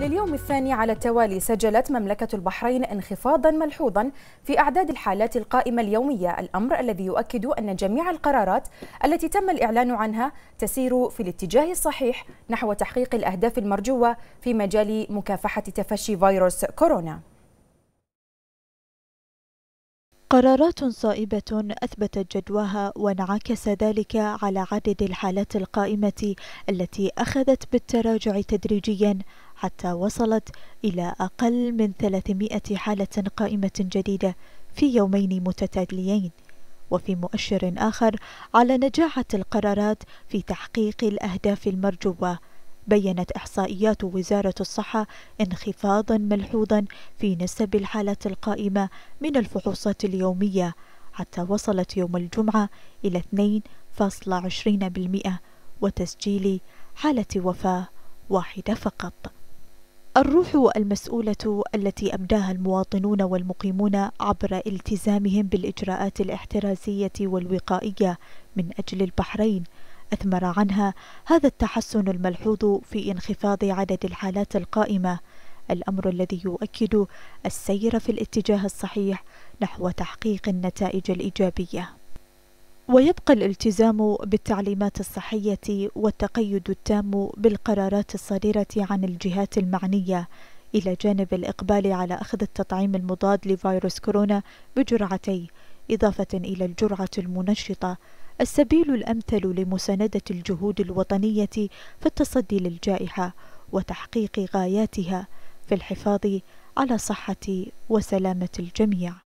لليوم الثاني على التوالي سجلت مملكة البحرين انخفاضا ملحوظا في أعداد الحالات القائمة اليومية الأمر الذي يؤكد أن جميع القرارات التي تم الإعلان عنها تسير في الاتجاه الصحيح نحو تحقيق الأهداف المرجوة في مجال مكافحة تفشي فيروس كورونا قرارات صائبة أثبتت جدواها وانعكس ذلك على عدد الحالات القائمة التي أخذت بالتراجع تدريجيا حتى وصلت إلى أقل من 300 حالة قائمة جديدة في يومين متتاليين وفي مؤشر آخر على نجاعة القرارات في تحقيق الأهداف المرجوة بينت إحصائيات وزارة الصحة انخفاضا ملحوظا في نسب الحالات القائمة من الفحوصات اليومية حتى وصلت يوم الجمعة إلى 2.20% وتسجيل حالة وفاة واحدة فقط الروح المسؤولة التي أبداها المواطنون والمقيمون عبر التزامهم بالإجراءات الاحترازية والوقائية من أجل البحرين أثمر عنها هذا التحسن الملحوظ في انخفاض عدد الحالات القائمة الأمر الذي يؤكد السير في الاتجاه الصحيح نحو تحقيق النتائج الإيجابية ويبقى الالتزام بالتعليمات الصحية والتقيد التام بالقرارات الصادرة عن الجهات المعنية إلى جانب الإقبال على أخذ التطعيم المضاد لفيروس كورونا بجرعتي إضافة إلى الجرعة المنشطة السبيل الأمثل لمساندة الجهود الوطنية في التصدي للجائحة وتحقيق غاياتها في الحفاظ على صحة وسلامة الجميع